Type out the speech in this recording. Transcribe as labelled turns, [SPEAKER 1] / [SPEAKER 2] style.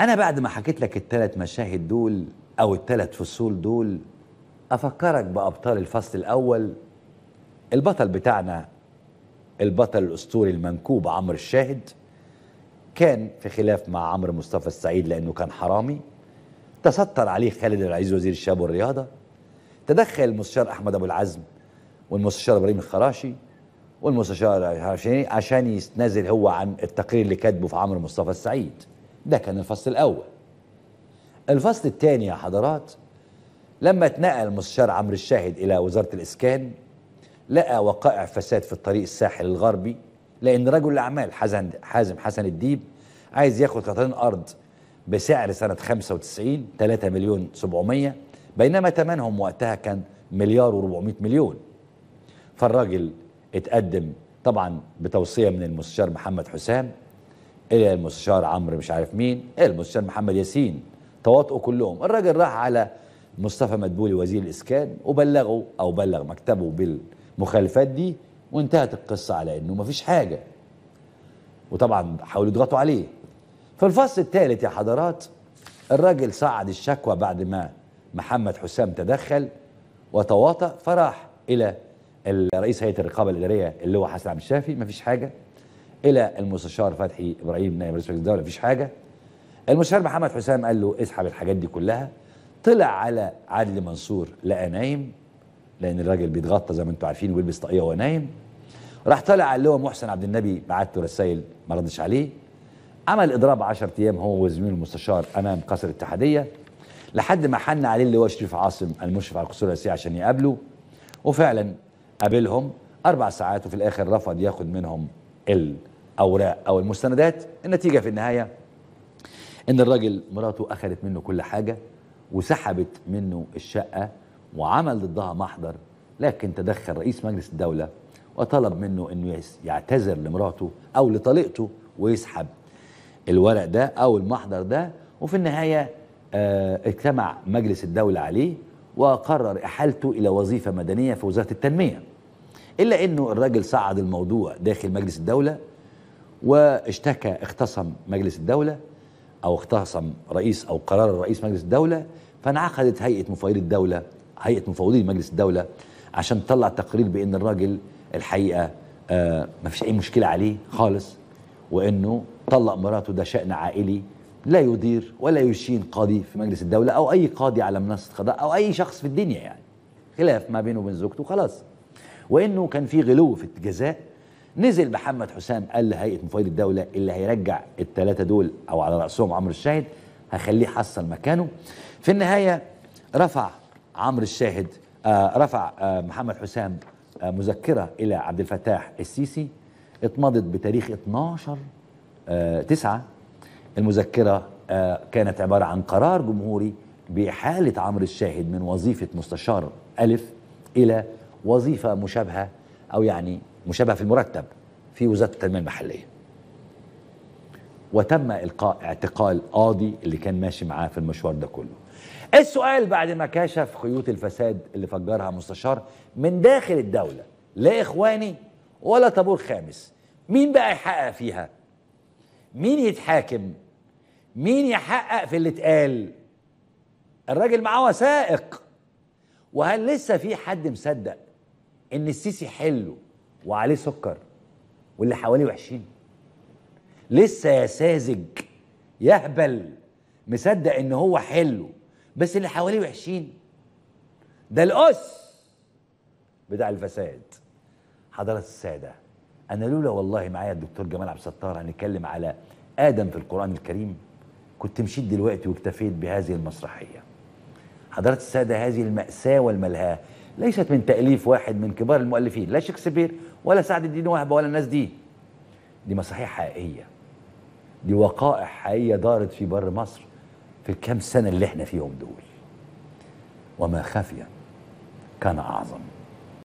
[SPEAKER 1] انا بعد ما حكيت لك الثلاث مشاهد دول او الثلاث فصول دول افكرك بابطال الفصل الاول البطل بتاعنا البطل الاسطوري المنكوب عمرو الشاهد كان في خلاف مع عمرو مصطفى السعيد لانه كان حرامي تستر عليه خالد العزيز وزير الشباب والرياضه تدخل المستشار احمد ابو العزم والمستشار ابراهيم الخراشي والمستشار عشان عشان يتنازل هو عن التقرير اللي كاتبه في عمرو مصطفى السعيد ده كان الفصل الأول الفصل الثاني يا حضرات لما اتنقل مستشار عمرو الشاهد إلى وزارة الإسكان لقى وقائع فساد في الطريق الساحل الغربي لأن رجل الأعمال حزن حازم حسن الديب عايز ياخد قطعتين أرض بسعر سنة 95 3 مليون 700 بينما ثمنهم وقتها كان مليار و400 مليون فالراجل اتقدم طبعا بتوصية من المستشار محمد حسام إلى المستشار عمرو مش عارف مين إلى المستشار محمد ياسين تواطؤوا كلهم الراجل راح على مصطفى مدبولي وزير الإسكان وبلغه أو بلغ مكتبه بالمخالفات دي وانتهت القصة على إنه ما فيش حاجة وطبعا حاولوا يضغطوا عليه في الفصل الثالث يا حضرات الراجل صعد الشكوى بعد ما محمد حسام تدخل وتواطأ فراح إلى رئيس هيئة الرقابة الإدارية اللي هو حسن عبد الشافي ما فيش حاجة الى المستشار فتحي ابراهيم نائب رئيس مجلس الدوله مفيش حاجه المستشار محمد حسام قال له اسحب الحاجات دي كلها طلع على عدلي منصور لقى نايم لان الراجل بيتغطى زي ما انتم عارفين ويلبس طاقيه وهو نايم راح طالع قال اللواء محسن عبد النبي بعت له رسائل ما ردش عليه عمل اضراب 10 ايام هو وزميله المستشار امام قصر الاتحاديه لحد ما حن عليه اللي هو شريف عاصم المشرف على القصور الرئاسيه عشان يقابله وفعلا قابلهم اربع ساعات وفي الاخر رفض ياخد منهم ال الأوراق أو المستندات النتيجة في النهاية إن الراجل مراته أخذت منه كل حاجة وسحبت منه الشقة وعمل ضدها محضر لكن تدخل رئيس مجلس الدولة وطلب منه انه يعتذر لمراته او لطليقته ويسحب الورق ده او المحضر ده وفي النهايه اه اجتمع مجلس الدوله عليه وقرر احالته الى وظيفه مدنيه في وزاره التنميه الا انه الراجل صعد الموضوع داخل مجلس الدوله واشتكى اختصم مجلس الدولة أو اختصم رئيس أو قرار رئيس مجلس الدولة فانعقدت هيئة مفوضي الدولة هيئة مفوضي مجلس الدولة عشان تطلع تقرير بأن الراجل الحقيقة آه مفيش أي مشكلة عليه خالص وأنه طلق مراته ده شأن عائلي لا يدير ولا يشين قاضي في مجلس الدولة أو أي قاضي على منصة قضاء أو أي شخص في الدنيا يعني خلاف ما بينه وبين زوجته خلاص وانه كان في غلو في الجزاء نزل محمد حسام قال لهيئه مفوض الدوله اللي هيرجع الثلاثه دول او على راسهم عمرو الشاهد هخليه حصل مكانه في النهايه رفع عمرو الشاهد آه رفع آه محمد حسام آه مذكره الى عبد الفتاح السيسي اتمضت بتاريخ 12 آه 9 المذكره آه كانت عباره عن قرار جمهوري باحاله عمرو الشاهد من وظيفه مستشار الف الى وظيفه مشابهه او يعني مشابهه في المرتب في وزاره التنميه المحليه وتم القاء اعتقال قاضي اللي كان ماشي معاه في المشوار ده كله السؤال بعد ما كشف خيوط الفساد اللي فجرها مستشار من داخل الدوله لا اخواني ولا طابور خامس مين بقى يحقق فيها مين يتحاكم مين يحقق في اللي اتقال الراجل معاه وثائق وهل لسه في حد مصدق ان السيسي حلو وعليه سكر واللي حواليه وحشين لسه يا ساذج يهبل مصدق ان هو حلو بس اللي حواليه وحشين ده الأس بتاع الفساد حضرات السادة أنا لولا والله معايا الدكتور جمال عبد الستار هنتكلم على آدم في القرآن الكريم كنت مشيت دلوقتي واكتفيت بهذه المسرحية حضرات السادة هذه المأساة والملهاة ليست من تأليف واحد من كبار المؤلفين لا شكسبير ولا سعد الدين وهبة ولا الناس دي دي مصحيح حقيقية دي وقائع حقيقية دارت في بر مصر في الكام سنة اللي احنا فيهم دول وما خفي كان أعظم